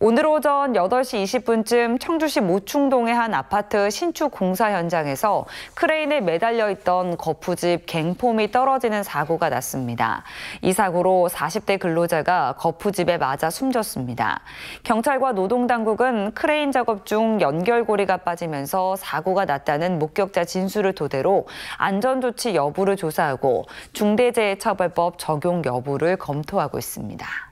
오늘 오전 8시 20분쯤 청주시 모충동의 한 아파트 신축 공사 현장에서 크레인에 매달려 있던 거푸집 갱폼이 떨어지는 사고가 났습니다. 이 사고로 40대 근로자가 거푸집에 맞아 숨졌습니다. 경찰과 노동당국은 크레인 작업 중 연결고리가 빠지면서 사고가 났다는 목격자 진술을 토대로 안전조치 여부를 조사하고 중대재해처벌법 적용 여부를 검토하고 있습니다.